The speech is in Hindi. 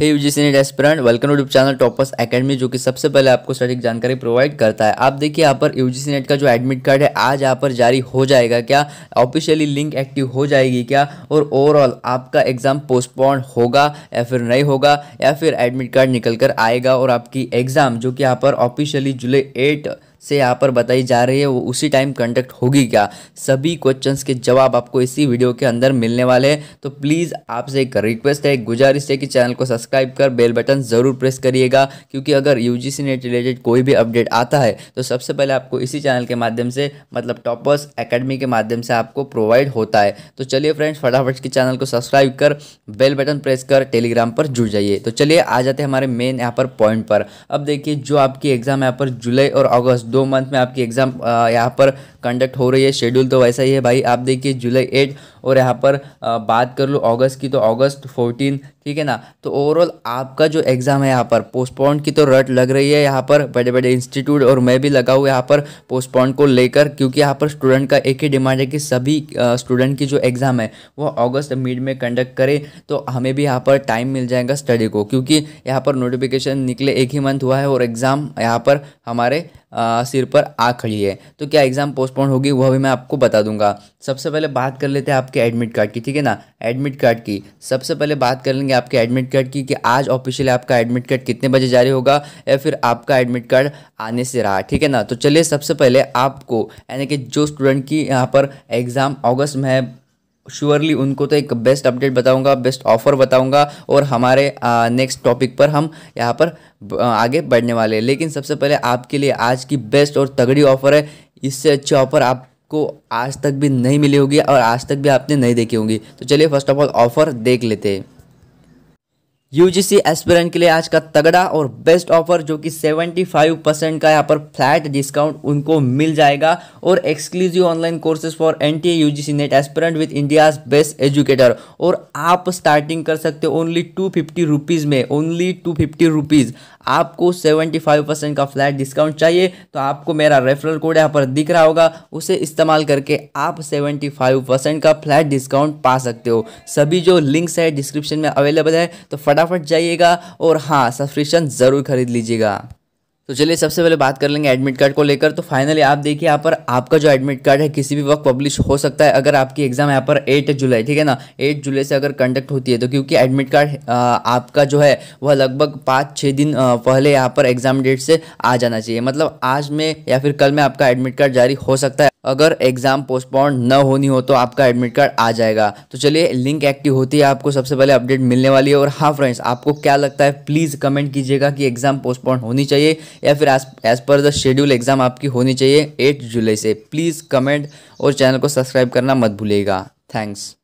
हे U G C NET aspirant welcome YouTube channel Toppers Academy जो कि सबसे पहले आपको सटीक जानकारी प्रोवाइड करता है आप देखिए यहाँ पर यू जी का जो एडमिट कार्ड है आज यहाँ पर जारी हो जाएगा क्या ऑफिशियली लिंक एक्टिव हो जाएगी क्या और ओवरऑल आपका एग्ज़ाम पोस्टपोन होगा या फिर नहीं होगा या फिर एडमिट कार्ड निकल कर आएगा और आपकी एग्ज़ाम जो कि यहाँ पर ऑफिशियली जुलाई एट से यहाँ पर बताई जा रही है वो उसी टाइम कंडक्ट होगी क्या सभी क्वेश्चंस के जवाब आपको इसी वीडियो के अंदर मिलने वाले हैं तो प्लीज़ आपसे एक रिक्वेस्ट है एक गुजारिश है कि चैनल को सब्सक्राइब कर बेल बटन ज़रूर प्रेस करिएगा क्योंकि अगर यू जी रिलेटेड कोई भी अपडेट आता है तो सबसे पहले आपको इसी चैनल के माध्यम से मतलब टॉपर्स अकेडमी के माध्यम से आपको प्रोवाइड होता है तो चलिए फ्रेंड्स फटाफट के चैनल को सब्सक्राइब कर बेल बटन प्रेस कर टेलीग्राम पर जुड़ जाइए तो चलिए आ जाते हैं हमारे मेन यहाँ पर पॉइंट पर अब देखिए जो आपकी एग्ज़ाम यहाँ पर जुलाई और अगस्त दो मंथ में आपकी एग्ज़ाम यहाँ पर कंडक्ट हो रही है शेड्यूल तो वैसा ही है भाई आप देखिए जुलाई एट और यहाँ पर बात कर लो अगस्त की तो अगस्त फोर्टीन ठीक है ना तो ओवरऑल आपका जो एग्ज़ाम है यहाँ पर पोस्टपोन की तो रट लग रही है यहाँ पर बड़े बड़े इंस्टीट्यूट और मैं भी लगा हुआ यहाँ पर पोस्टपोन को लेकर क्योंकि यहाँ पर स्टूडेंट का एक ही डिमांड है कि सभी स्टूडेंट की जो एग्ज़ाम है वो अगस्त मिड में कंडक्ट करें तो हमें भी यहाँ पर टाइम मिल जाएगा स्टडी को क्योंकि यहाँ पर नोटिफिकेशन निकले एक ही मंथ हुआ है और एग्ज़ाम यहाँ पर हमारे आ, सिर पर आ खड़ी है तो क्या एग्ज़ाम पोस्ट पोस्टपोन होगी वह भी मैं आपको बता दूंगा सबसे पहले बात कर लेते हैं आपके एडमिट कार्ड की ठीक है ना एडमिट कार्ड की सबसे पहले बात कर लेंगे आपके एडमिट कार्ड की कि आज ऑफिशियली आपका एडमिट कार्ड कितने बजे जारी होगा या फिर आपका एडमिट कार्ड आने से रहा ठीक है ना तो चलिए सबसे पहले आपको यानी कि जो स्टूडेंट की यहाँ पर एग्ज़ाम अगस्त में है श्योरली उनको तो एक बेस्ट अपडेट बताऊंगा बेस्ट ऑफर बताऊंगा और हमारे नेक्स्ट टॉपिक पर हम यहाँ पर आगे बढ़ने वाले हैं लेकिन सबसे पहले आपके लिए आज की बेस्ट और तगड़ी ऑफर है इससे अच्छी ऑफर आपको आज तक भी नहीं मिली होगी और आज तक भी आपने नहीं देखी होगी तो चलिए फर्स्ट ऑफ ऑल ऑफ़र देख लेते हैं यूजीसी एस्पिरेंट के लिए आज का तगड़ा और बेस्ट ऑफर जो कि 75 परसेंट का यहाँ पर फ्लैट डिस्काउंट उनको मिल जाएगा और exclusive online courses for N T UGC NET aspirant with India's best educator और आप स्टार्टिंग कर सकते हो ओनली टू फिफ्टी रुपीज़ में ओनली टू फिफ्टी आपको 75 परसेंट का फ्लैट डिस्काउंट चाहिए तो आपको मेरा रेफरल कोड यहाँ पर दिख रहा होगा उसे इस्तेमाल करके आप 75 परसेंट का फ्लैट डिस्काउंट पा सकते हो सभी जो लिंक्स है डिस्क्रिप्शन में अवेलेबल है तो फट फटाफट जाइएगा और हाँ सब्सक्रिप्शन ज़रूर खरीद लीजिएगा तो चलिए सबसे पहले बात कर लेंगे एडमिट कार्ड को लेकर तो फाइनली आप देखिए यहाँ पर आपका जो एडमिट कार्ड है किसी भी वक्त पब्लिश हो सकता है अगर आपकी एग्जाम यहाँ पर 8 जुलाई ठीक है ना 8 जुलाई से अगर कंडक्ट होती है तो क्योंकि एडमिट कार्ड आपका जो है वह लगभग पाँच छः दिन पहले यहाँ पर एग्जाम डेट से आ जाना चाहिए मतलब आज में या फिर कल में आपका एडमिट कार्ड जारी हो सकता है अगर एग्ज़ाम पोस्टपोन न होनी हो तो आपका एडमिट कार्ड आ जाएगा तो चलिए लिंक एक्टिव होती है आपको सबसे पहले अपडेट मिलने वाली है और हाँ फ्रेंड्स आपको क्या लगता है प्लीज़ कमेंट कीजिएगा कि एग्ज़ाम पोस्टपोन होनी चाहिए या फिर as per the schedule exam आपकी होनी चाहिए एट जुलाई से प्लीज़ कमेंट और चैनल को सब्सक्राइब करना मत भूलिएगा थैंक्स